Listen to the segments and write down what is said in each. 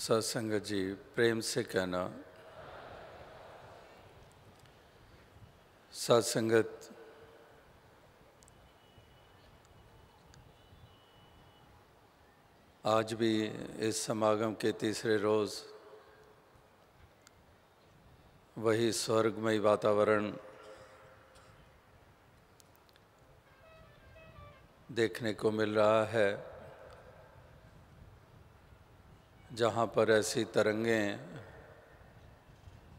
सत्संग जी प्रेम से कहना सत्संगत आज भी इस समागम के तीसरे रोज़ वही स्वर्गमय वातावरण देखने को मिल रहा है जहाँ पर ऐसी तरंगें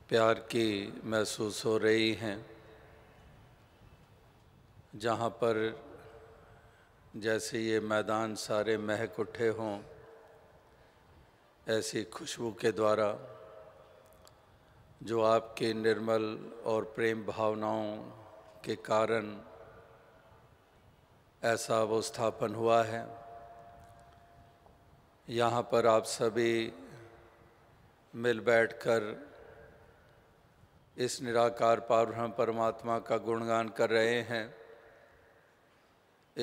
प्यार की महसूस हो रही हैं जहाँ पर जैसे ये मैदान सारे महक उठे हों ऐसी खुशबू के द्वारा जो आपके निर्मल और प्रेम भावनाओं के कारण ऐसा अवस्थापन हुआ है यहाँ पर आप सभी मिल बैठकर इस निराकार पारब्रह्म परमात्मा का गुणगान कर रहे हैं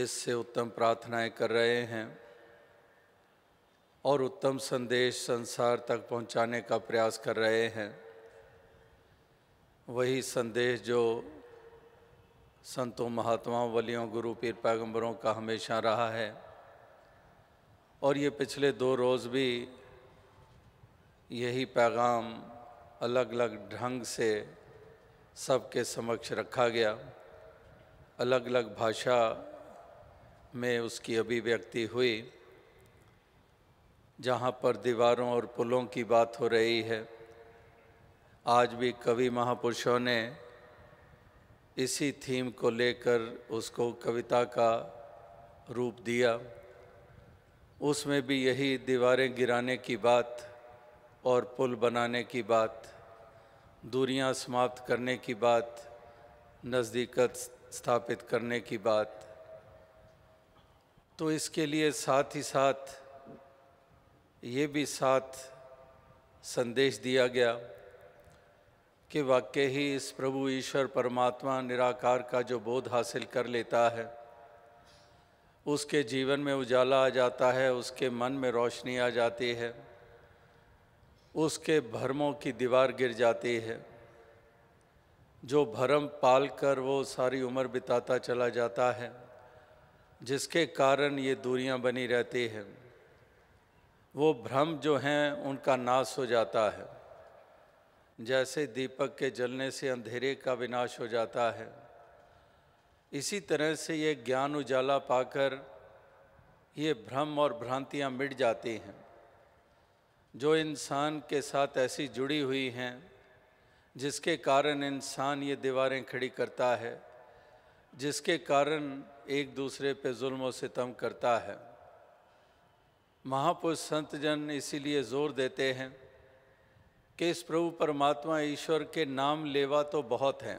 इससे उत्तम प्रार्थनाएं कर रहे हैं और उत्तम संदेश संसार तक पहुंचाने का प्रयास कर रहे हैं वही संदेश जो संतों महात्माओं वलियों गुरु पीर पैगंबरों का हमेशा रहा है और ये पिछले दो रोज़ भी यही पैगाम अलग अलग ढंग से सबके समक्ष रखा गया अलग अलग भाषा में उसकी अभिव्यक्ति हुई जहाँ पर दीवारों और पुलों की बात हो रही है आज भी कवि महापुरुषों ने इसी थीम को लेकर उसको कविता का रूप दिया उसमें भी यही दीवारें गिराने की बात और पुल बनाने की बात दूरियां समाप्त करने की बात नज़दीकत स्थापित करने की बात तो इसके लिए साथ ही साथ ये भी साथ संदेश दिया गया कि वाकई ही इस प्रभु ईश्वर परमात्मा निराकार का जो बोध हासिल कर लेता है उसके जीवन में उजाला आ जाता है उसके मन में रोशनी आ जाती है उसके भरमों की दीवार गिर जाती है जो भरम पाल कर वो सारी उम्र बिताता चला जाता है जिसके कारण ये दूरियां बनी रहती हैं वो भ्रम जो हैं उनका नाश हो जाता है जैसे दीपक के जलने से अंधेरे का विनाश हो जाता है इसी तरह से ये ज्ञान उजाला पाकर ये भ्रम और भ्रांतियाँ मिट जाती हैं जो इंसान के साथ ऐसी जुड़ी हुई हैं जिसके कारण इंसान ये दीवारें खड़ी करता है जिसके कारण एक दूसरे पे जुल्म व सितम करता है महापुरुष संतजन इसीलिए जोर देते हैं कि इस प्रभु परमात्मा ईश्वर के नाम लेवा तो बहुत हैं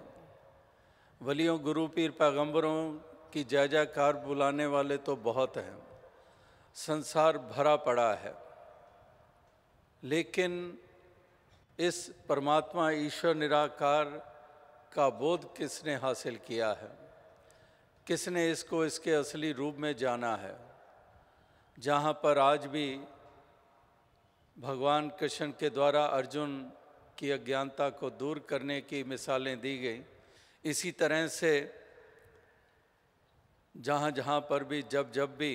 वलियों गुरु पीर पैगंबरों की जय जयकार बुलाने वाले तो बहुत हैं संसार भरा पड़ा है लेकिन इस परमात्मा ईश्वर निराकार का बोध किसने हासिल किया है किसने इसको इसके असली रूप में जाना है जहाँ पर आज भी भगवान कृष्ण के द्वारा अर्जुन की अज्ञानता को दूर करने की मिसालें दी गई इसी तरह से जहाँ जहाँ पर भी जब जब भी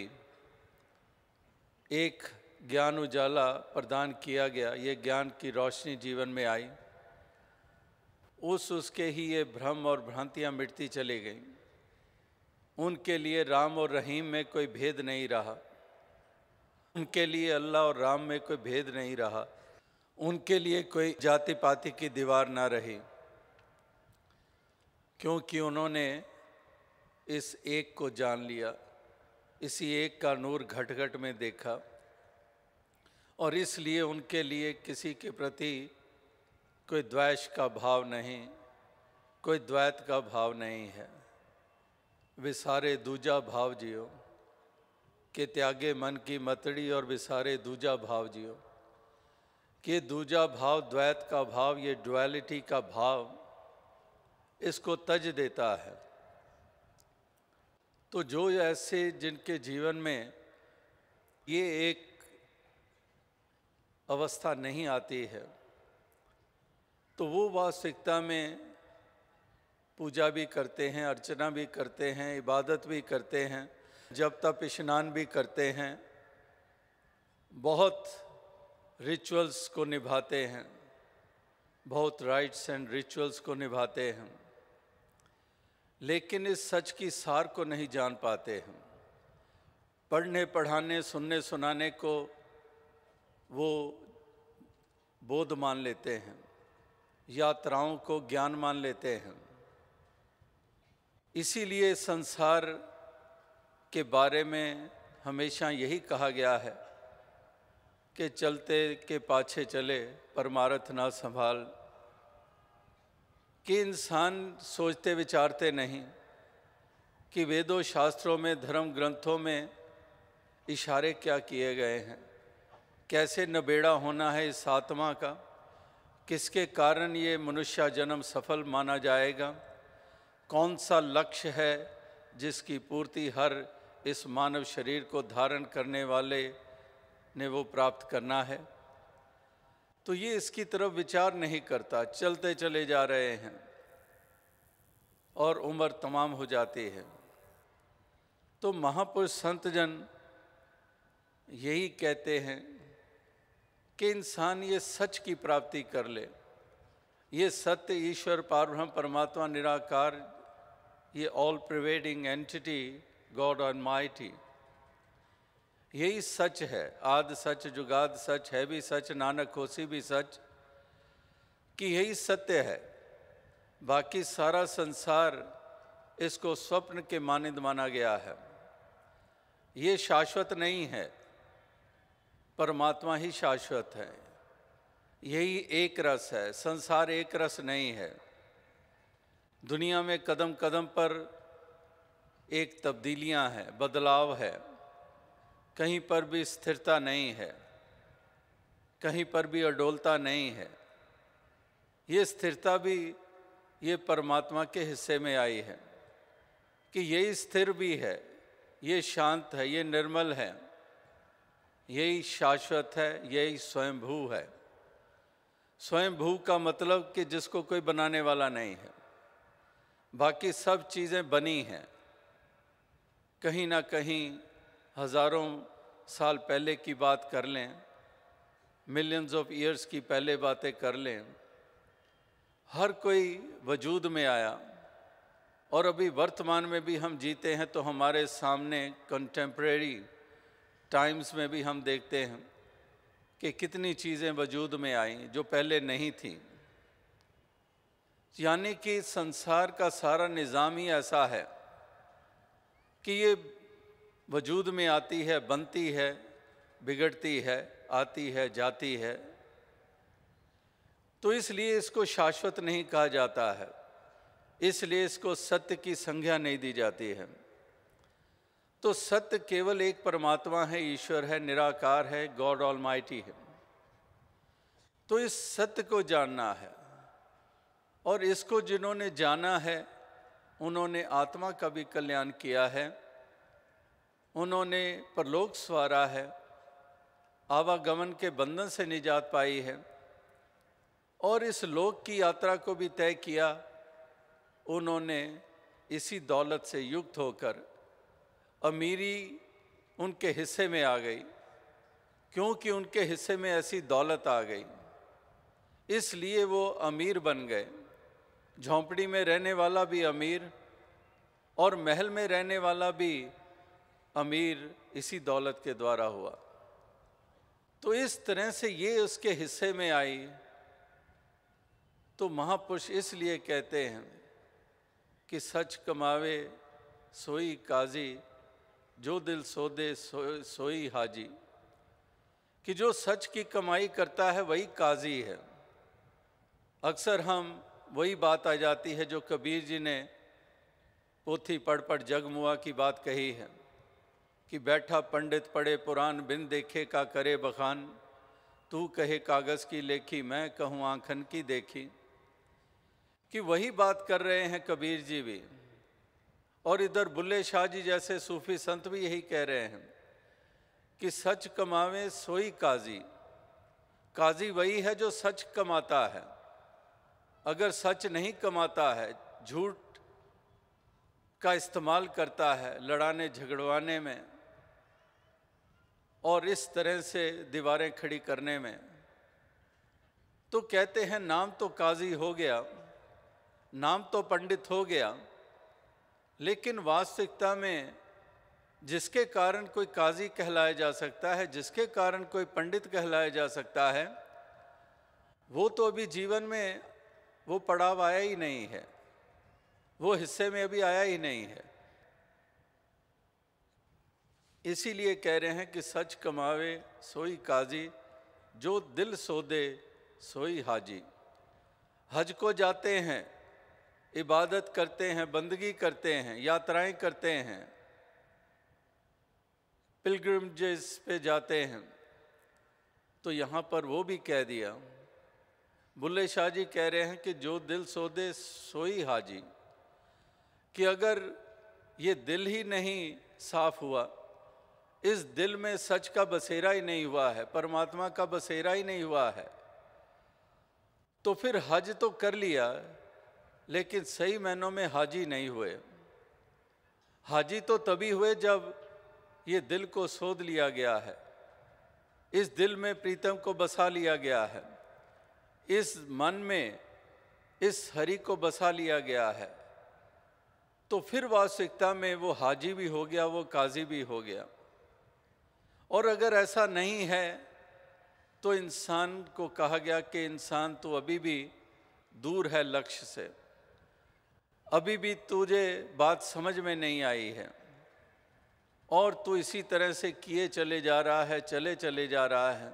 एक ज्ञान उजाला प्रदान किया गया ये ज्ञान की रोशनी जीवन में आई उस उसके ही ये भ्रम और भ्रांतियाँ मिटती चली गईं उनके लिए राम और रहीम में कोई भेद नहीं रहा उनके लिए अल्लाह और राम में कोई भेद नहीं रहा उनके लिए कोई जाति पाति की दीवार ना रही क्योंकि उन्होंने इस एक को जान लिया इसी एक का नूर घट घट में देखा और इसलिए उनके लिए किसी के प्रति कोई द्वैष का भाव नहीं कोई द्वैत का भाव नहीं है विसारे दूजा भाव जियो के त्यागे मन की मतड़ी और विसारे दूजा भाव जियो के दूजा भाव द्वैत का भाव ये ड्वैलिटी का भाव इसको तज देता है तो जो ऐसे जिनके जीवन में ये एक अवस्था नहीं आती है तो वो वास्तविकता में पूजा भी करते हैं अर्चना भी करते हैं इबादत भी करते हैं जब तप स्नान भी करते हैं बहुत रिचुअल्स को निभाते हैं बहुत राइट्स एंड रिचुअल्स को निभाते हैं लेकिन इस सच की सार को नहीं जान पाते हम पढ़ने पढ़ाने सुनने सुनाने को वो बोध मान लेते हैं यात्राओं को ज्ञान मान लेते हैं इसीलिए संसार के बारे में हमेशा यही कहा गया है कि चलते के पाछे चले परमारथ ना संभाल कि इंसान सोचते विचारते नहीं कि वेदों शास्त्रों में धर्म ग्रंथों में इशारे क्या किए गए हैं कैसे नबेड़ा होना है इस आत्मा का किसके कारण ये मनुष्य जन्म सफल माना जाएगा कौन सा लक्ष्य है जिसकी पूर्ति हर इस मानव शरीर को धारण करने वाले ने वो प्राप्त करना है तो ये इसकी तरफ विचार नहीं करता चलते चले जा रहे हैं और उम्र तमाम हो जाती है तो महापुरुष संतजन यही कहते हैं कि इंसान ये सच की प्राप्ति कर ले ये सत्य ईश्वर पारब्रह्म परमात्मा निराकार ये all pervading entity god almighty यही सच है आद सच जुगाद सच है भी सच नानक खोसी भी सच कि यही सत्य है बाकी सारा संसार इसको स्वप्न के मानिंद माना गया है ये शाश्वत नहीं है परमात्मा ही शाश्वत है यही एक रस है संसार एक रस नहीं है दुनिया में कदम कदम पर एक तब्दीलियां हैं बदलाव है कहीं पर भी स्थिरता नहीं है कहीं पर भी अडोलता नहीं है ये स्थिरता भी ये परमात्मा के हिस्से में आई है कि यही स्थिर भी है ये शांत है ये निर्मल है यही शाश्वत है यही स्वयंभू है स्वयंभू का मतलब कि जिसको कोई बनाने वाला नहीं है बाकी सब चीज़ें बनी हैं कहीं ना कहीं हज़ारों साल पहले की बात कर लें मिलियंस ऑफ ईयर्स की पहले बातें कर लें हर कोई वजूद में आया और अभी वर्तमान में भी हम जीते हैं तो हमारे सामने कंटेम्प्रेरी टाइम्स में भी हम देखते हैं कि कितनी चीज़ें वजूद में आई जो पहले नहीं थी यानी कि संसार का सारा निज़ाम ही ऐसा है कि ये वजूद में आती है बनती है बिगड़ती है आती है जाती है तो इसलिए इसको शाश्वत नहीं कहा जाता है इसलिए इसको सत्य की संज्ञा नहीं दी जाती है तो सत्य केवल एक परमात्मा है ईश्वर है निराकार है गॉड ऑल है तो इस सत्य को जानना है और इसको जिन्होंने जाना है उन्होंने आत्मा का भी कल्याण किया है उन्होंने परलोक स्वारा है आवागमन के बंधन से निजात पाई है और इस लोक की यात्रा को भी तय किया उन्होंने इसी दौलत से युक्त होकर अमीरी उनके हिस्से में आ गई क्योंकि उनके हिस्से में ऐसी दौलत आ गई इसलिए वो अमीर बन गए झोंपड़ी में रहने वाला भी अमीर और महल में रहने वाला भी अमीर इसी दौलत के द्वारा हुआ तो इस तरह से ये उसके हिस्से में आई तो महापुरुष इसलिए कहते हैं कि सच कमावे सोई काजी जो दिल सोदे सो, सोई हाजी कि जो सच की कमाई करता है वही काजी है अक्सर हम वही बात आ जाती है जो कबीर जी ने पोथी पढ़ पढ़ जगमुआ की बात कही है कि बैठा पंडित पढ़े पुराण बिन देखे का करे बखान तू कहे कागज़ की लेखी मैं कहूँ आंखन की देखी कि वही बात कर रहे हैं कबीर जी भी और इधर बुल्ले शाह जी जैसे सूफी संत भी यही कह रहे हैं कि सच कमावे सोई काजी काजी वही है जो सच कमाता है अगर सच नहीं कमाता है झूठ का इस्तेमाल करता है लड़ाने झगड़वाने में और इस तरह से दीवारें खड़ी करने में तो कहते हैं नाम तो काजी हो गया नाम तो पंडित हो गया लेकिन वास्तविकता में जिसके कारण कोई काजी कहलाया जा सकता है जिसके कारण कोई पंडित कहलाया जा सकता है वो तो अभी जीवन में वो पड़ाव आया ही नहीं है वो हिस्से में अभी आया ही नहीं है इसीलिए कह रहे हैं कि सच कमावे सोई काजी जो दिल सोदे सोई हाजी हज को जाते हैं इबादत करते हैं बंदगी करते हैं यात्राएं करते हैं पिलग्रमजेस पे जाते हैं तो यहाँ पर वो भी कह दिया बुल्ले शाह जी कह रहे हैं कि जो दिल सोदे सोई हाजी कि अगर ये दिल ही नहीं साफ हुआ इस दिल में सच का बसेरा ही नहीं हुआ है परमात्मा का बसेरा ही नहीं हुआ है तो फिर हज तो कर लिया लेकिन सही महीनों में हाजी नहीं हुए हाजी तो तभी हुए जब ये दिल को सोध लिया गया है इस दिल में प्रीतम को बसा लिया गया है इस मन में इस हरि को बसा लिया गया है तो फिर वास्तविकता में वो हाजी भी हो गया वो काजी भी हो गया और अगर ऐसा नहीं है तो इंसान को कहा गया कि इंसान तो अभी भी दूर है लक्ष्य से अभी भी तुझे बात समझ में नहीं आई है और तू इसी तरह से किए चले जा रहा है चले चले जा रहा है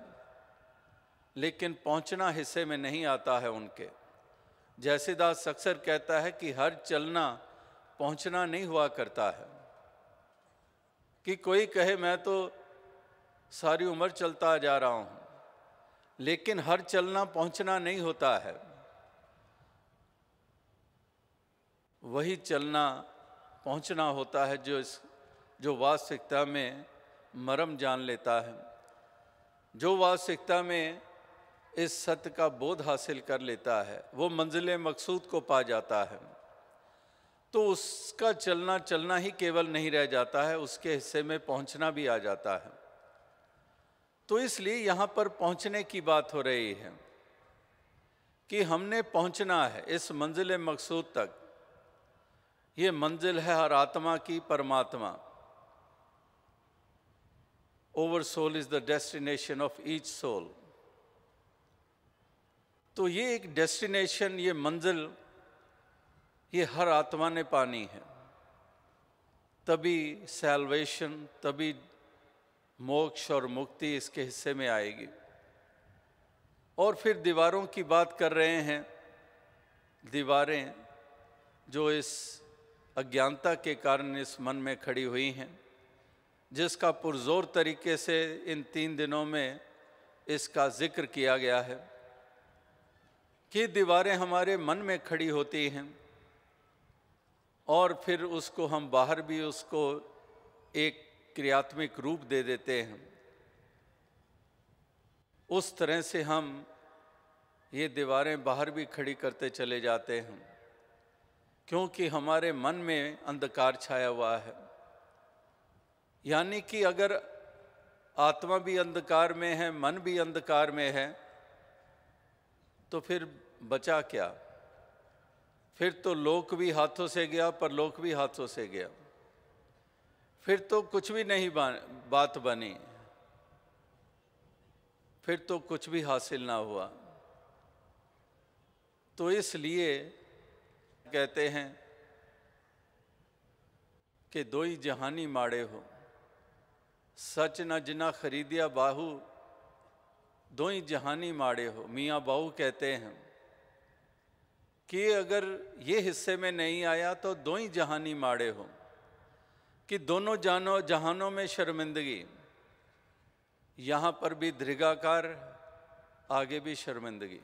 लेकिन पहुंचना हिस्से में नहीं आता है उनके जैसे दास अक्सर कहता है कि हर चलना पहुंचना नहीं हुआ करता है कि कोई कहे मैं तो सारी उम्र चलता जा रहा हूँ लेकिन हर चलना पहुँचना नहीं होता है वही चलना पहुँचना होता है जो इस जो वास्तविकता में मरम जान लेता है जो वास्तविकता में इस सत्य का बोध हासिल कर लेता है वो मंजिल मकसूद को पा जाता है तो उसका चलना चलना ही केवल नहीं रह जाता है उसके हिस्से में पहुंचना भी आ जाता है तो इसलिए यहाँ पर पहुँचने की बात हो रही है कि हमने पहुँचना है इस मंजिल मकसूद तक ये मंजिल है हर आत्मा की परमात्मा over soul is the destination of each soul तो ये एक डेस्टिनेशन ये मंजिल ये हर आत्मा ने पानी है तभी सेल्वेशन तभी मोक्ष और मुक्ति इसके हिस्से में आएगी और फिर दीवारों की बात कर रहे हैं दीवारें जो इस अज्ञानता के कारण इस मन में खड़ी हुई हैं जिसका पुरजोर तरीके से इन तीन दिनों में इसका जिक्र किया गया है कि दीवारें हमारे मन में खड़ी होती हैं और फिर उसको हम बाहर भी उसको एक क्रियात्मक रूप दे देते हैं उस तरह से हम ये दीवारें बाहर भी खड़ी करते चले जाते हैं क्योंकि हमारे मन में अंधकार छाया हुआ है यानी कि अगर आत्मा भी अंधकार में है मन भी अंधकार में है तो फिर बचा क्या फिर तो लोक भी हाथों से गया पर लोक भी हाथों से गया फिर तो कुछ भी नहीं बात बनी फिर तो कुछ भी हासिल ना हुआ तो इसलिए कहते हैं कि दो ही जहानी माड़े हो सच न जिना खरीदिया बाहू दो ही जहानी माड़े हो मियाँ बाहू कहते हैं कि अगर ये हिस्से में नहीं आया तो दो ही जहानी माड़े हो कि दोनों जानो जहानों में शर्मिंदगी यहाँ पर भी दीर्घाकार आगे भी शर्मिंदगी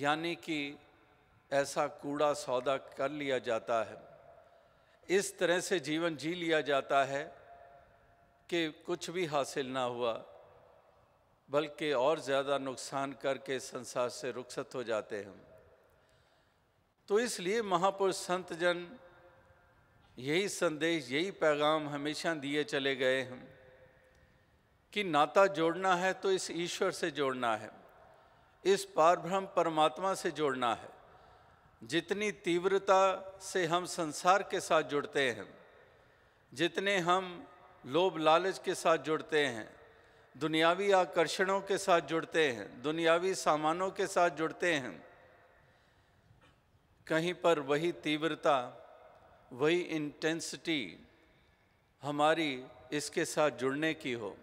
यानी कि ऐसा कूड़ा सौदा कर लिया जाता है इस तरह से जीवन जी लिया जाता है कि कुछ भी हासिल ना हुआ बल्कि और ज़्यादा नुकसान करके संसार से रुखसत हो जाते हैं तो इसलिए महापुरुष संत जन यही संदेश यही पैगाम हमेशा दिए चले गए हैं कि नाता जोड़ना है तो इस ईश्वर से जोड़ना है इस पारभ्रम परमात्मा से जोड़ना है जितनी तीव्रता से हम संसार के साथ जुड़ते हैं जितने हम लोभ लालच के साथ जुड़ते हैं दुनियावी आकर्षणों के साथ जुड़ते हैं दुनियावी सामानों के साथ जुड़ते हैं कहीं पर वही तीव्रता वही इंटेंसिटी हमारी इसके साथ जुड़ने की हो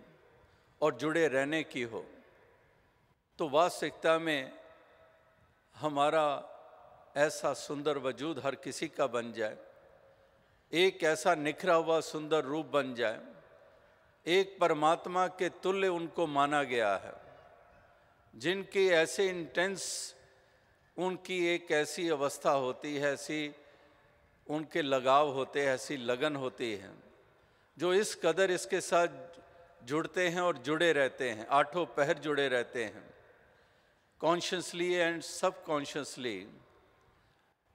और जुड़े रहने की हो तो वास्तविकता में हमारा ऐसा सुंदर वजूद हर किसी का बन जाए एक ऐसा निखरा हुआ सुंदर रूप बन जाए एक परमात्मा के तुल्य उनको माना गया है जिनके ऐसे इंटेंस उनकी एक ऐसी अवस्था होती है ऐसी उनके लगाव होते हैं ऐसी लगन होती है जो इस कदर इसके साथ जुड़ते हैं और जुड़े रहते हैं आठों पहर जुड़े रहते हैं कॉन्शसली एंड सब कॉन्शसली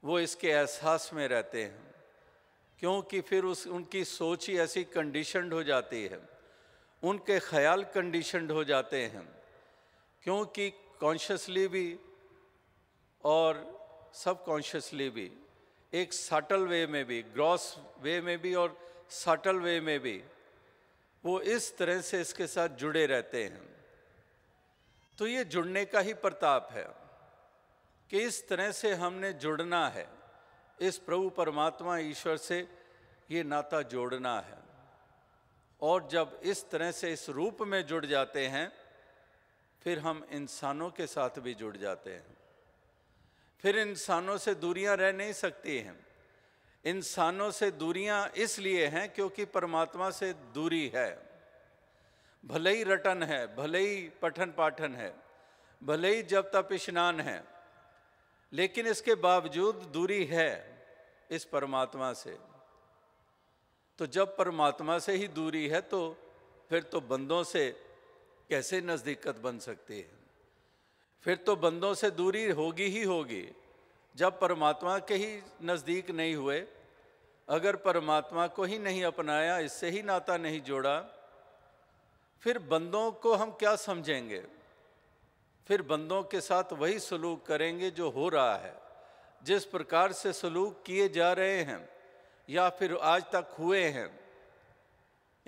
वो इसके एहसास में रहते हैं क्योंकि फिर उस उनकी सोच ही ऐसी कंडीशनड हो जाती है उनके ख्याल कंडीशनड हो जाते हैं क्योंकि कॉन्शसली भी और सब कॉन्शसली भी एक सटल वे में भी ग्रॉस वे में भी और सटल वे में भी वो इस तरह से इसके साथ जुड़े रहते हैं तो ये जुड़ने का ही प्रताप है कि इस तरह से हमने जुड़ना है इस प्रभु परमात्मा ईश्वर से ये नाता जोड़ना है और जब इस तरह से इस रूप में जुड़ जाते हैं फिर हम इंसानों के साथ भी जुड़ जाते हैं फिर इंसानों से दूरियां रह नहीं सकती हैं इंसानों से दूरियां इसलिए हैं क्योंकि परमात्मा से दूरी है भले ही रटन है भले ही पठन पाठन है भले ही जब तप स्नान है लेकिन इसके बावजूद दूरी है इस परमात्मा से तो जब परमात्मा से ही दूरी है तो फिर तो बंदों से कैसे नज़दीकत बन सकती है फिर तो बंदों से दूरी होगी ही होगी जब परमात्मा के ही नज़दीक नहीं हुए अगर परमात्मा को ही नहीं अपनाया इससे ही नाता नहीं जोड़ा फिर बंदों को हम क्या समझेंगे फिर बंदों के साथ वही सलूक करेंगे जो हो रहा है जिस प्रकार से सलूक किए जा रहे हैं या फिर आज तक हुए हैं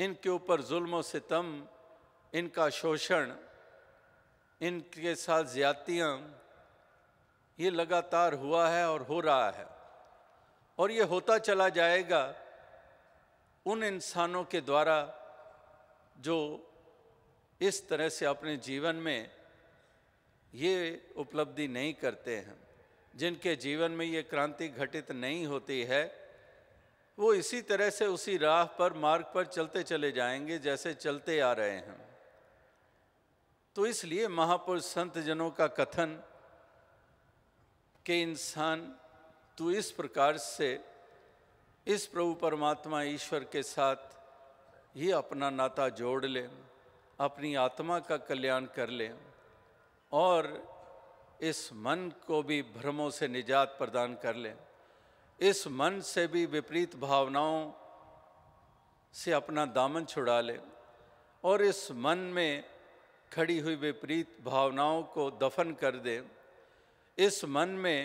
इनके ऊपर जुल्म सितम इनका शोषण इनके साथ ज़्यादतियाँ ये लगातार हुआ है और हो रहा है और ये होता चला जाएगा उन इंसानों के द्वारा जो इस तरह से अपने जीवन में ये उपलब्धि नहीं करते हैं जिनके जीवन में ये क्रांति घटित नहीं होती है वो इसी तरह से उसी राह पर मार्ग पर चलते चले जाएंगे जैसे चलते आ रहे हैं तो इसलिए महापुरुष संत जनों का कथन के इंसान तू तो इस प्रकार से इस प्रभु परमात्मा ईश्वर के साथ ही अपना नाता जोड़ ले अपनी आत्मा का कल्याण कर ले और इस मन को भी भ्रमों से निजात प्रदान कर ले इस मन से भी विपरीत भावनाओं से अपना दामन छुड़ा ले और इस मन में खड़ी हुई विपरीत भावनाओं को दफन कर दे इस मन में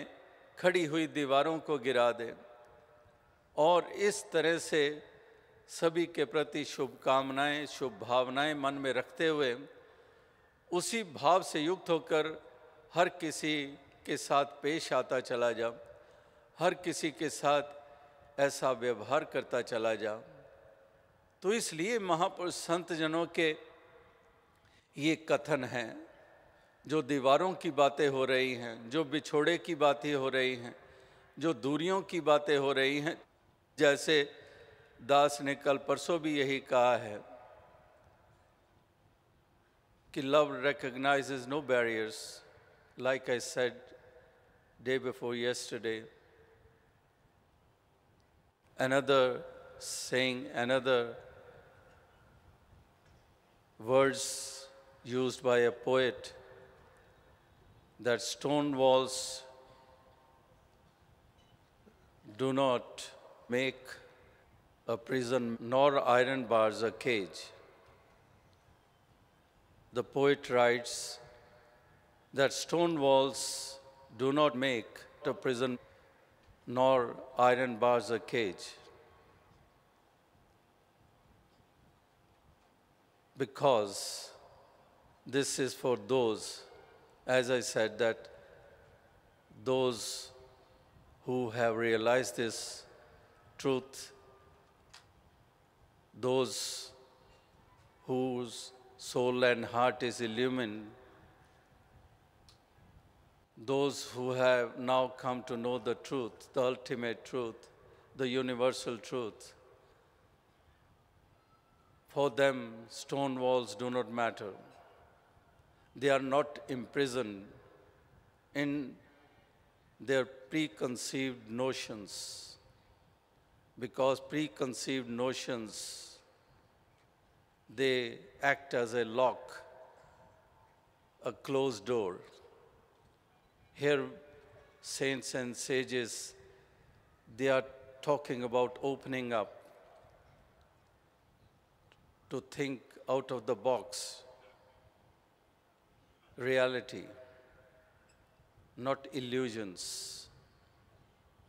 खड़ी हुई दीवारों को गिरा दे और इस तरह से सभी के प्रति शुभकामनाएं शुभ भावनाएं मन में रखते हुए उसी भाव से युक्त होकर हर किसी के साथ पेश आता चला जा हर किसी के साथ ऐसा व्यवहार करता चला जा तो इसलिए महापुरुष संत जनों के ये कथन है जो दीवारों की बातें हो रही हैं जो बिछोड़े की बातें हो रही हैं जो दूरियों की बातें हो रही हैं जैसे दास ने कल परसों भी यही कहा है कि love recognise no barriers like I said day before yesterday another saying another words used by a poet that stone walls do not make a prison nor iron bars a cage. The poet writes that stone walls do not make a prison nor iron bars a cage. Because this is for those, as I said, that those who have realized this truth, those whose soul and heart is illumined, those who have now come to know the truth, the ultimate truth, the universal truth. For them, stone walls do not matter they are not imprisoned in their preconceived notions because preconceived notions they act as a lock a closed door here saints and sages they are talking about opening up to think out of the box reality, not illusions,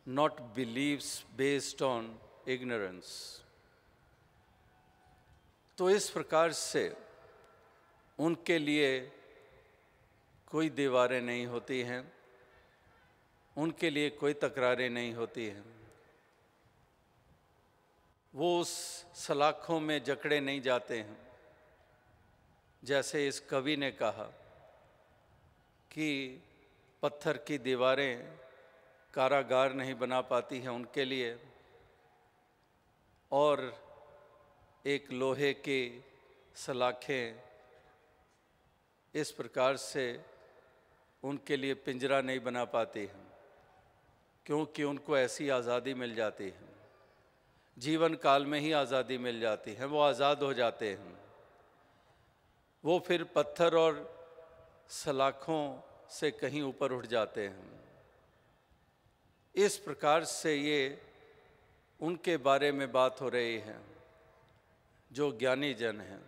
not beliefs based on ignorance. तो इस प्रकार से उनके लिए कोई दीवारें नहीं होती हैं उनके लिए कोई तकरारें नहीं होती हैं वो उस सलाखों में जकड़े नहीं जाते हैं जैसे इस कवि ने कहा कि पत्थर की दीवारें कारागार नहीं बना पाती हैं उनके लिए और एक लोहे के सलाखें इस प्रकार से उनके लिए पिंजरा नहीं बना पाती हैं क्योंकि उनको ऐसी आज़ादी मिल जाती है जीवन काल में ही आज़ादी मिल जाती है वो आज़ाद हो जाते हैं वो फिर पत्थर और सलाखों से कहीं ऊपर उठ जाते हैं इस प्रकार से ये उनके बारे में बात हो रही है जो ज्ञानी जन हैं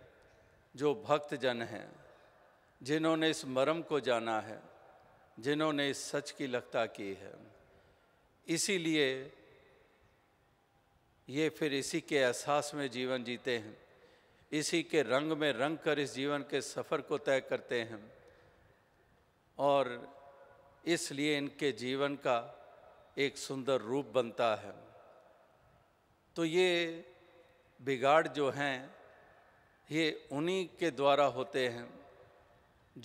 जो भक्त जन हैं जिन्होंने इस मरम को जाना है जिन्होंने इस सच की लगता की है इसीलिए ये फिर इसी के एहसास में जीवन जीते हैं इसी के रंग में रंग कर इस जीवन के सफ़र को तय करते हैं और इसलिए इनके जीवन का एक सुंदर रूप बनता है तो ये बिगाड़ जो हैं ये उन्हीं के द्वारा होते हैं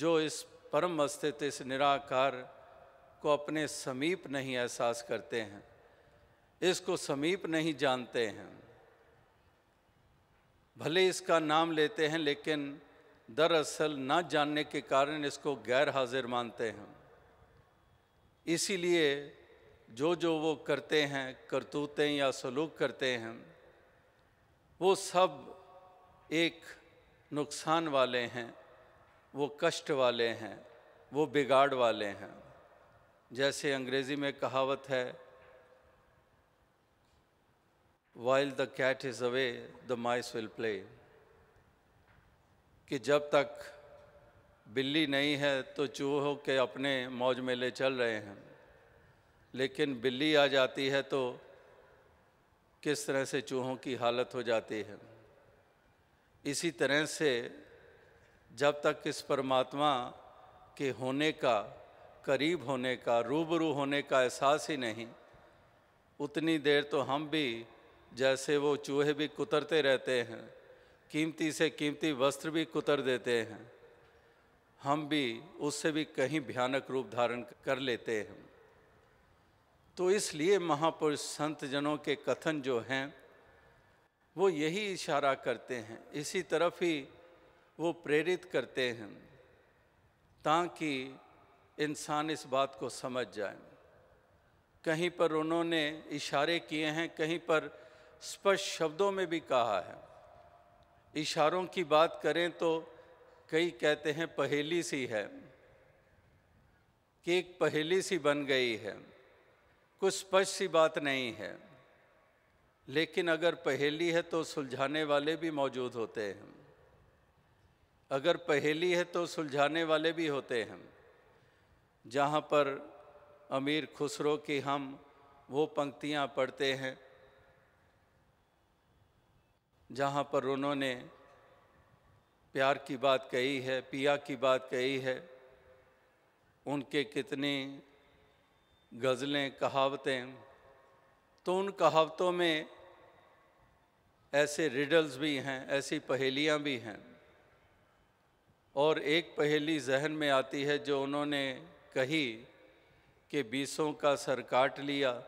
जो इस परम अस्तित्व इस निराकार को अपने समीप नहीं एहसास करते हैं इसको समीप नहीं जानते हैं भले इसका नाम लेते हैं लेकिन दरअसल ना जानने के कारण इसको गैर हाजिर मानते हैं इसीलिए जो जो वो करते हैं करतूतें या सलूक करते हैं वो सब एक नुकसान वाले हैं वो कष्ट वाले हैं वो बिगाड़ वाले हैं जैसे अंग्रेज़ी में कहावत है while the cat is away the mice will play कि जब तक बिल्ली नहीं है तो चूहों के अपने मौज मेले चल रहे हैं लेकिन बिल्ली आ जाती है तो किस तरह से चूहों की हालत हो जाती है इसी तरह से जब तक इस परमात्मा के होने का करीब होने का रूबरू होने का एहसास ही नहीं उतनी देर तो हम भी जैसे वो चूहे भी कुतरते रहते हैं कीमती से कीमती वस्त्र भी कुतर देते हैं हम भी उससे भी कहीं भयानक रूप धारण कर लेते हैं तो इसलिए महापुरुष संत जनों के कथन जो हैं वो यही इशारा करते हैं इसी तरफ ही वो प्रेरित करते हैं ताकि इंसान इस बात को समझ जाए कहीं पर उन्होंने इशारे किए हैं कहीं पर स्पष्ट शब्दों में भी कहा है इशारों की बात करें तो कई कहते हैं पहेली सी है कि एक पहेली सी बन गई है कुछ स्पष्ट सी बात नहीं है लेकिन अगर पहेली है तो सुलझाने वाले भी मौजूद होते हैं अगर पहेली है तो सुलझाने वाले भी होते हैं जहाँ पर अमीर खुसरो की हम वो पंक्तियाँ पढ़ते हैं जहाँ पर उन्होंने प्यार की बात कही है पिया की बात कही है उनके कितनी गज़लें कहावतें तो उन कहावतों में ऐसे रिडल्स भी हैं ऐसी पहेलियाँ भी हैं और एक पहेली जहन में आती है जो उन्होंने कही कि बीसों का सर काट लिया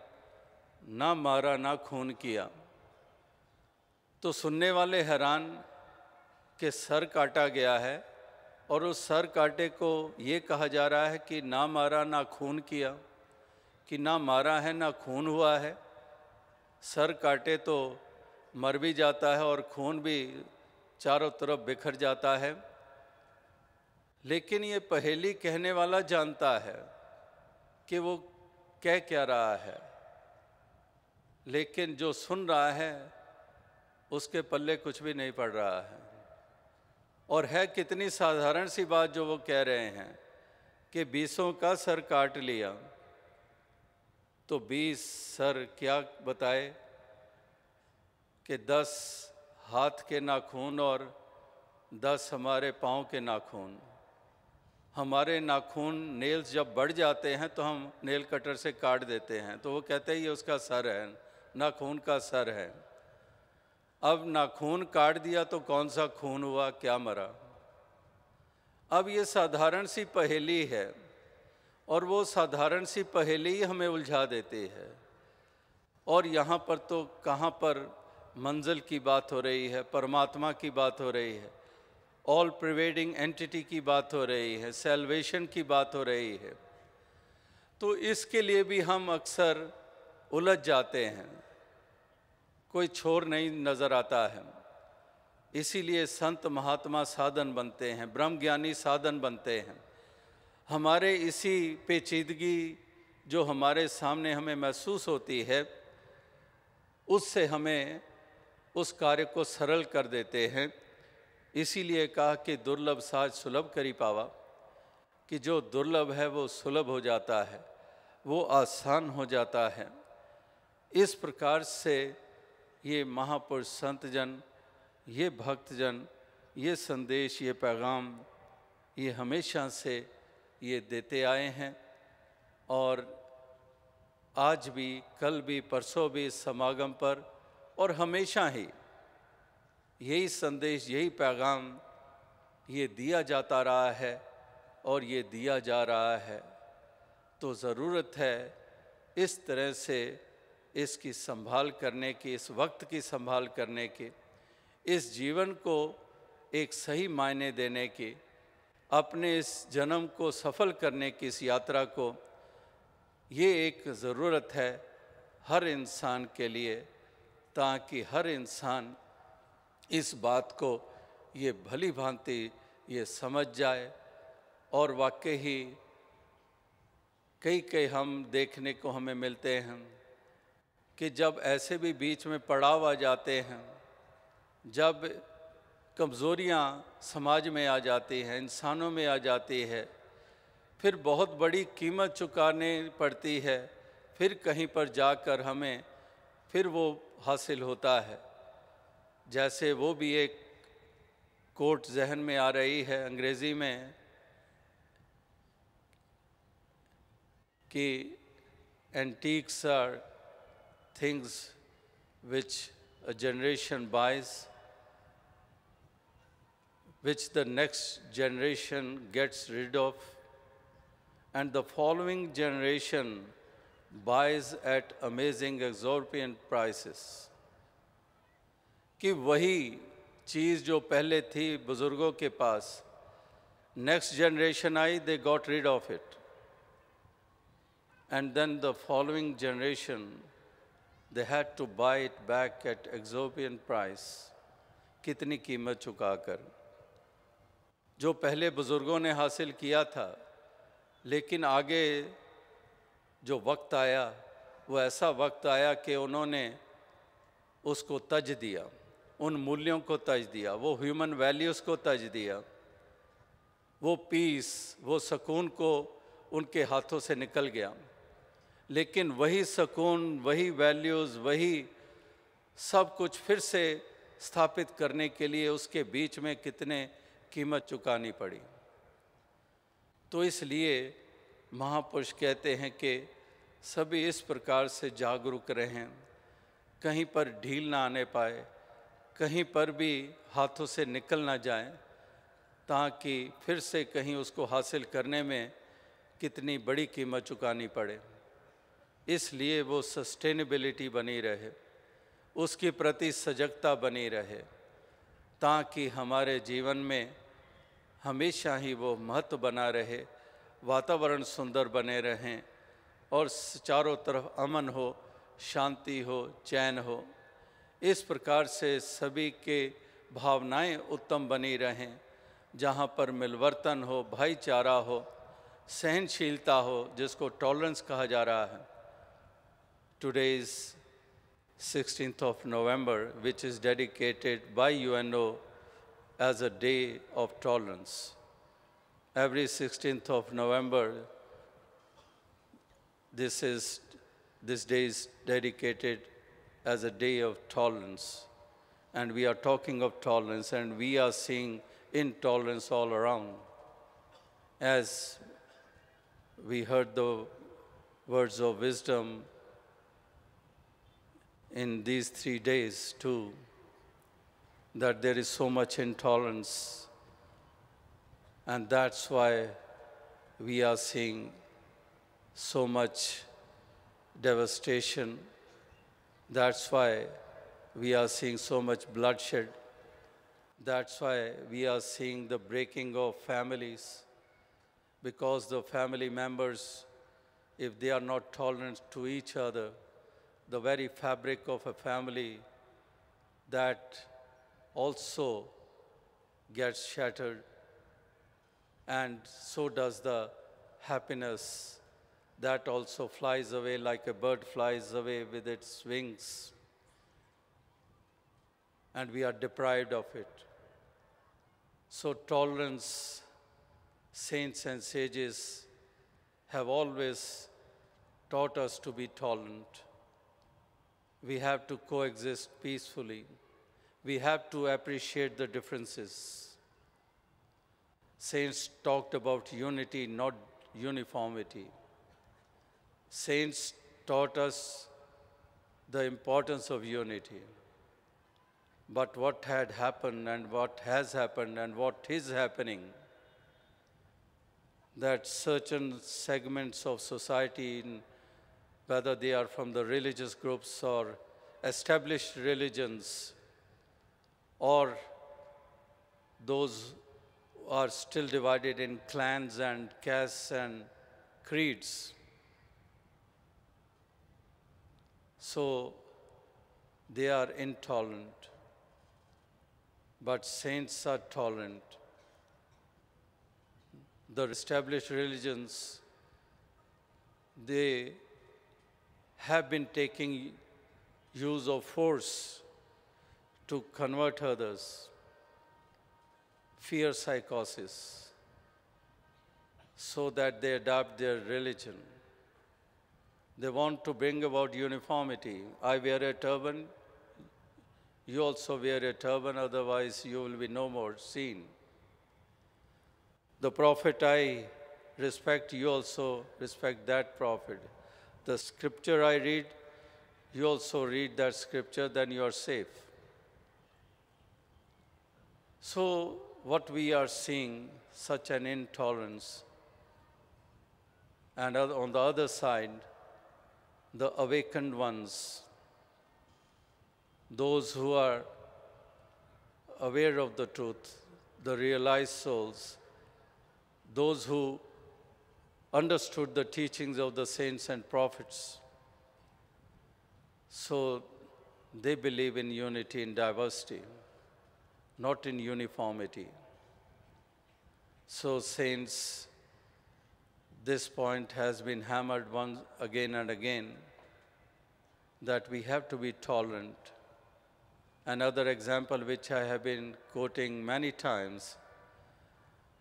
ना मारा ना खून किया तो सुनने वाले हैरान के सर काटा गया है और उस सर काटे को ये कहा जा रहा है कि ना मारा ना खून किया कि ना मारा है ना खून हुआ है सर काटे तो मर भी जाता है और खून भी चारों तरफ बिखर जाता है लेकिन ये पहेली कहने वाला जानता है कि वो कह क्या रहा है लेकिन जो सुन रहा है उसके पल्ले कुछ भी नहीं पड़ रहा है और है कितनी साधारण सी बात जो वो कह रहे हैं कि बीसों का सर काट लिया तो बीस सर क्या बताए कि दस हाथ के नाखून और दस हमारे पाँव के नाखून हमारे नाखून नेल्स जब बढ़ जाते हैं तो हम नेल कटर से काट देते हैं तो वो कहते हैं ये उसका सर है नाखून का सर है अब नाखून काट दिया तो कौन सा खून हुआ क्या मरा अब ये साधारण सी पहेली है और वो साधारण सी पहेली ही हमें उलझा देती है और यहाँ पर तो कहाँ पर मंजिल की बात हो रही है परमात्मा की बात हो रही है ऑल प्रिवेडिंग एंटिटी की बात हो रही है सेल्वेशन की बात हो रही है तो इसके लिए भी हम अक्सर उलझ जाते हैं कोई छोर नहीं नज़र आता है इसीलिए संत महात्मा साधन बनते हैं ब्रह्म ज्ञानी साधन बनते हैं हमारे इसी पेचीदगी जो हमारे सामने हमें महसूस होती है उससे हमें उस कार्य को सरल कर देते हैं इसीलिए कहा कि दुर्लभ साज सुलभ करी पावा कि जो दुर्लभ है वो सुलभ हो जाता है वो आसान हो जाता है इस प्रकार से ये महापुरुष संत जन ये भक्तजन ये संदेश ये पैगाम ये हमेशा से ये देते आए हैं और आज भी कल भी परसों भी समागम पर और हमेशा ही यही संदेश यही पैगाम ये दिया जाता रहा है और ये दिया जा रहा है तो ज़रूरत है इस तरह से इसकी संभाल करने की इस वक्त की संभाल करने की इस जीवन को एक सही मायने देने की अपने इस जन्म को सफल करने की इस यात्रा को ये एक ज़रूरत है हर इंसान के लिए ताकि हर इंसान इस बात को ये भली भांति ये समझ जाए और वाकई ही कई कई हम देखने को हमें मिलते हैं कि जब ऐसे भी बीच में पड़ाव आ जाते हैं जब कमज़ोरियाँ समाज में आ जाती हैं इंसानों में आ जाती है फिर बहुत बड़ी कीमत चुकाने पड़ती है फिर कहीं पर जाकर हमें फिर वो हासिल होता है जैसे वो भी एक कोट जहन में आ रही है अंग्रेज़ी में कि antiques are things which a generation buys, which the next generation gets rid of, and the following generation buys at amazing exorbitant prices. कि वही चीज़ जो पहले थी बुज़ुर्गों के पास नेक्स्ट जनरेशन आई they got rid of it and then the following generation they had to buy it back at exorbitant price कितनी कीमत चुकाकर जो पहले बुज़ुर्गों ने हासिल किया था लेकिन आगे जो वक्त आया वो ऐसा वक्त आया कि उन्होंने उसको तज दिया उन मूल्यों को तज दिया वो ह्यूमन वैल्यूज़ को तज दिया वो पीस वो सकून को उनके हाथों से निकल गया लेकिन वही सुकून वही वैल्यूज़ वही सब कुछ फिर से स्थापित करने के लिए उसके बीच में कितने कीमत चुकानी पड़ी तो इसलिए महापुरुष कहते हैं कि सभी इस प्रकार से जागरूक रहें कहीं पर ढील ना आने पाए कहीं पर भी हाथों से निकल ना जाए ताकि फिर से कहीं उसको हासिल करने में कितनी बड़ी कीमत चुकानी पड़े इसलिए वो सस्टेनेबिलिटी बनी रहे उसके प्रति सजगता बनी रहे ताकि हमारे जीवन में हमेशा ही वो महत्व बना रहे वातावरण सुंदर बने रहें और चारों तरफ अमन हो शांति हो चैन हो इस प्रकार से सभी के भावनाएं उत्तम बनी रहें जहाँ पर मिलवर्तन हो भाईचारा हो सहनशीलता हो जिसको टॉलरेंस कहा जा रहा है Today is 16th of November, which is dedicated by UNO as a day of tolerance. Every 16th of November, this, is, this day is dedicated as a day of tolerance. And we are talking of tolerance, and we are seeing intolerance all around. As we heard the words of wisdom in these three days too that there is so much intolerance and that's why we are seeing so much devastation that's why we are seeing so much bloodshed that's why we are seeing the breaking of families because the family members if they are not tolerant to each other the very fabric of a family that also gets shattered and so does the happiness that also flies away like a bird flies away with its wings and we are deprived of it. So tolerance, saints and sages have always taught us to be tolerant. We have to coexist peacefully. We have to appreciate the differences. Saints talked about unity, not uniformity. Saints taught us the importance of unity. But what had happened and what has happened and what is happening, that certain segments of society in whether they are from the religious groups or established religions or those are still divided in clans and castes and creeds. So they are intolerant, but saints are tolerant. The established religions, they have been taking use of force to convert others. Fear psychosis so that they adopt their religion. They want to bring about uniformity. I wear a turban, you also wear a turban, otherwise you will be no more seen. The prophet I respect, you also respect that prophet the scripture I read, you also read that scripture, then you are safe. So, what we are seeing, such an intolerance, and on the other side, the awakened ones, those who are aware of the truth, the realized souls, those who understood the teachings of the saints and prophets. So they believe in unity in diversity, not in uniformity. So saints, this point has been hammered once again and again that we have to be tolerant. Another example which I have been quoting many times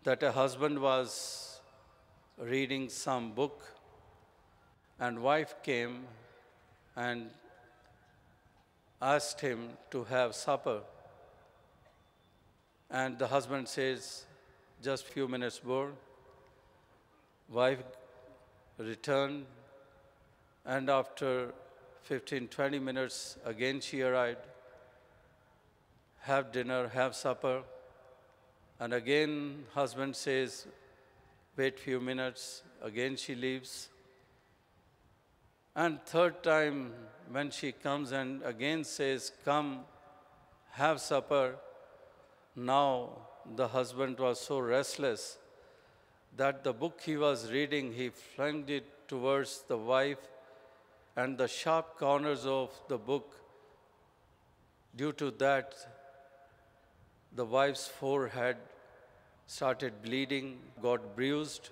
that a husband was reading some book and wife came and asked him to have supper and the husband says just few minutes more wife returned and after 15 20 minutes again she arrived have dinner have supper and again husband says Wait few minutes, again she leaves. And third time when she comes and again says, come, have supper. Now the husband was so restless that the book he was reading, he flung it towards the wife and the sharp corners of the book. Due to that, the wife's forehead started bleeding, got bruised.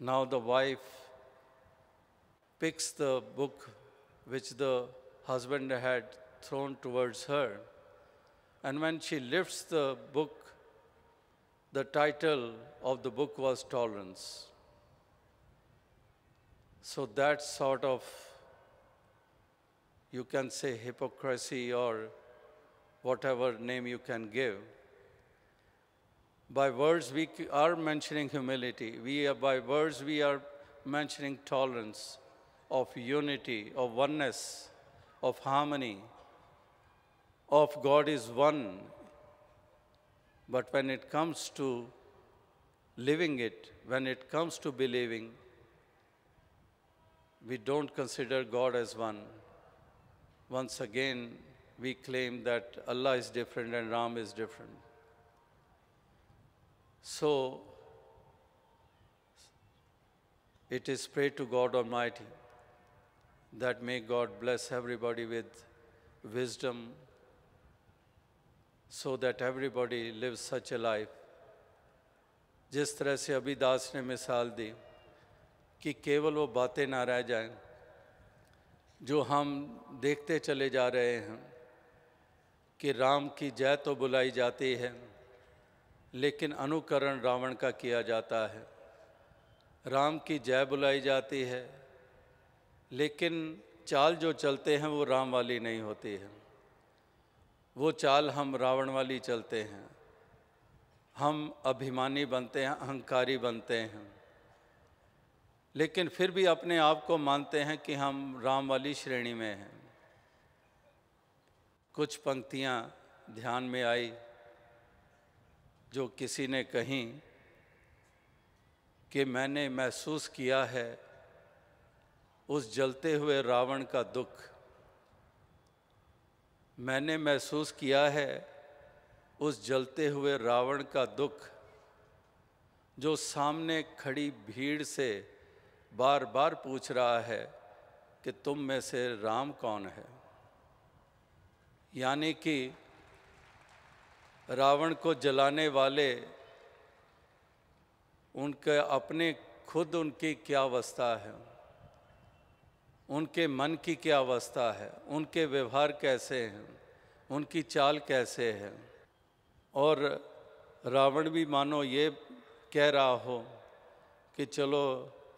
Now the wife picks the book which the husband had thrown towards her. And when she lifts the book, the title of the book was Tolerance. So that sort of, you can say hypocrisy or whatever name you can give, by words, we are mentioning humility. We are, by words, we are mentioning tolerance, of unity, of oneness, of harmony, of God is one. But when it comes to living it, when it comes to believing, we don't consider God as one. Once again, we claim that Allah is different and Ram is different. So it is pray to God Almighty that may God bless everybody with wisdom so that everybody lives such a life. जिस तरह से अभी दास ने मिसाल दी कि केवल वो बातें ना रह जाएं जो हम देखते चले जा रहे हैं कि राम की जय तो बुलाई जाती है लेकिन अनुकरण रावण का किया जाता है राम की जय बुलाई जाती है लेकिन चाल जो चलते हैं वो राम वाली नहीं होती है वो चाल हम रावण वाली चलते हैं हम अभिमानी बनते हैं अहंकारी बनते हैं लेकिन फिर भी अपने आप को मानते हैं कि हम राम वाली श्रेणी में हैं कुछ पंक्तियाँ ध्यान में आई जो किसी ने कहीं कि मैंने महसूस किया है उस जलते हुए रावण का दुख मैंने महसूस किया है उस जलते हुए रावण का दुख जो सामने खड़ी भीड़ से बार बार पूछ रहा है कि तुम में से राम कौन है यानी कि रावण को जलाने वाले उनके अपने खुद उनकी क्या अवस्था है उनके मन की क्या अवस्था है उनके व्यवहार कैसे हैं उनकी चाल कैसे है और रावण भी मानो ये कह रहा हो कि चलो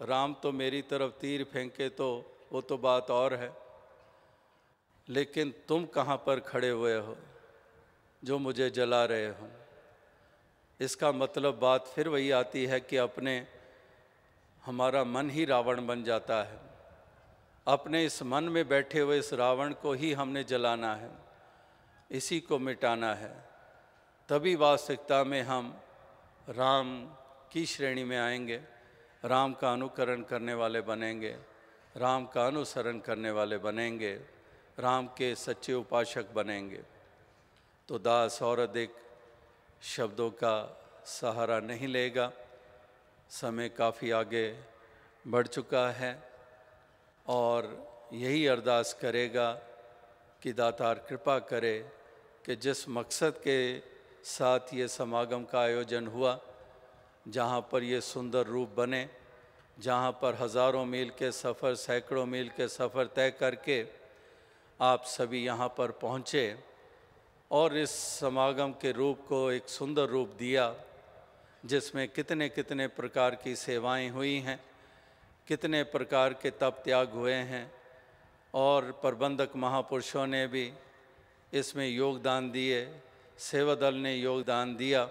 राम तो मेरी तरफ तीर फेंके तो वो तो बात और है लेकिन तुम कहाँ पर खड़े हुए हो जो मुझे जला रहे हों इसका मतलब बात फिर वही आती है कि अपने हमारा मन ही रावण बन जाता है अपने इस मन में बैठे हुए इस रावण को ही हमने जलाना है इसी को मिटाना है तभी वास्तविकता में हम राम की श्रेणी में आएंगे राम का अनुकरण करने वाले बनेंगे राम का अनुसरण करने वाले बनेंगे राम के सच्चे उपासक बनेंगे तो दास और अधिक शब्दों का सहारा नहीं लेगा समय काफ़ी आगे बढ़ चुका है और यही अरदास करेगा कि दातार कृपा करे कि जिस मकसद के साथ ये समागम का आयोजन हुआ जहाँ पर ये सुंदर रूप बने जहाँ पर हज़ारों मील के सफ़र सैकड़ों मील के सफ़र तय करके आप सभी यहाँ पर पहुँचे और इस समागम के रूप को एक सुंदर रूप दिया जिसमें कितने कितने प्रकार की सेवाएं हुई हैं कितने प्रकार के तप त्याग हुए हैं और प्रबंधक महापुरुषों ने भी इसमें योगदान दिए सेवा दल ने योगदान दिया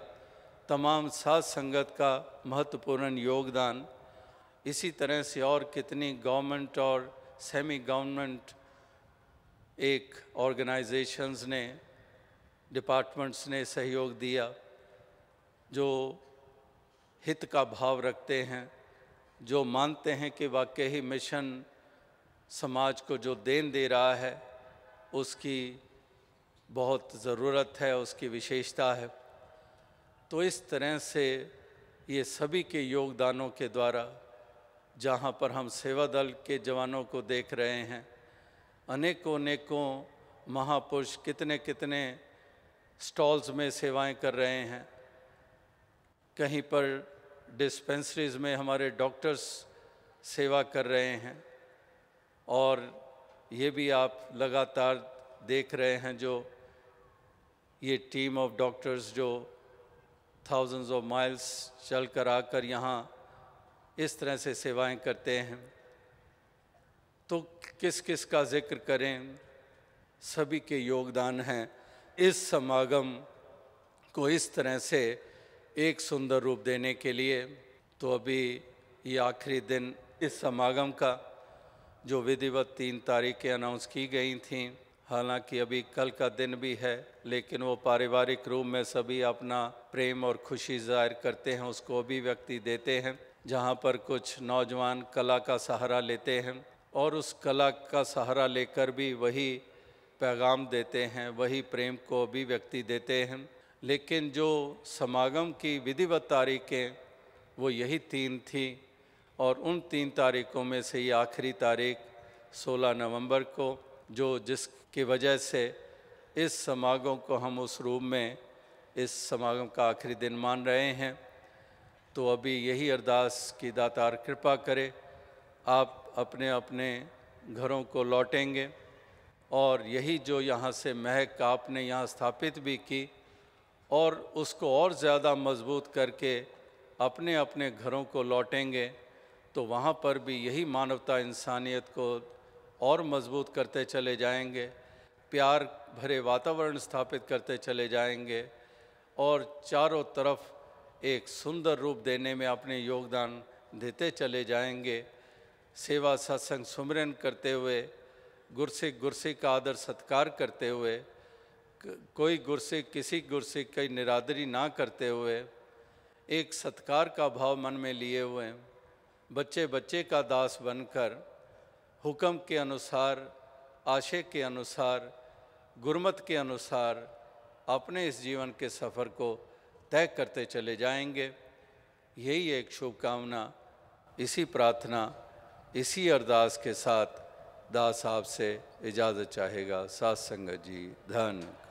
तमाम सात संगत का महत्वपूर्ण योगदान इसी तरह से और कितनी गवर्नमेंट और सेमी गवर्नमेंट एक ऑर्गेनाइजेशंस ने डिपार्टमेंट्स ने सहयोग दिया जो हित का भाव रखते हैं जो मानते हैं कि वाकई ही मिशन समाज को जो देन दे रहा है उसकी बहुत ज़रूरत है उसकी विशेषता है तो इस तरह से ये सभी के योगदानों के द्वारा जहाँ पर हम सेवा दल के जवानों को देख रहे हैं अनेकों अनेकों महापुरुष कितने कितने स्टॉल्स में सेवाएं कर रहे हैं कहीं पर डिस्पेंसरीज में हमारे डॉक्टर्स सेवा कर रहे हैं और ये भी आप लगातार देख रहे हैं जो ये टीम ऑफ डॉक्टर्स जो थाउजेंड्स ऑफ माइल्स चल कर आकर यहाँ इस तरह से सेवाएं करते हैं तो किस किस का जिक्र करें सभी के योगदान हैं इस समागम को इस तरह से एक सुंदर रूप देने के लिए तो अभी ये आखिरी दिन इस समागम का जो विधिवत तीन तारीखें अनाउंस की गई थी हालांकि अभी कल का दिन भी है लेकिन वो पारिवारिक रूप में सभी अपना प्रेम और खुशी जाहिर करते हैं उसको अभिव्यक्ति देते हैं जहाँ पर कुछ नौजवान कला का सहारा लेते हैं और उस कला का सहारा लेकर भी वही पैगाम देते हैं वही प्रेम को अभिव्यक्ति देते हैं लेकिन जो समागम की विधिवत तारीखें वो यही तीन थी और उन तीन तारीखों में से ये आखिरी तारीख 16 नवंबर को जो जिसकी वजह से इस समागम को हम उस रूप में इस समागम का आखिरी दिन मान रहे हैं तो अभी यही अरदास की दातार कृपा करें आप अपने अपने घरों को लौटेंगे और यही जो यहाँ से महक का आपने यहाँ स्थापित भी की और उसको और ज़्यादा मजबूत करके अपने अपने घरों को लौटेंगे तो वहाँ पर भी यही मानवता इंसानियत को और मजबूत करते चले जाएंगे प्यार भरे वातावरण स्थापित करते चले जाएंगे और चारों तरफ एक सुंदर रूप देने में अपने योगदान देते चले जाएंगे सेवा सत्संग सुमरन करते हुए गुरसिख गुरसिख का आदर सत्कार करते हुए कोई गुरसिख किसी गुरसिख की निरादरी ना करते हुए एक सत्कार का भाव मन में लिए हुए बच्चे बच्चे का दास बनकर हुक्म के अनुसार आशे के अनुसार गुरमत के अनुसार अपने इस जीवन के सफ़र को तय करते चले जाएंगे यही एक शुभकामना इसी प्रार्थना इसी अरदास के साथ दास आपसे इजाज़त चाहेगा सात संगत जी धन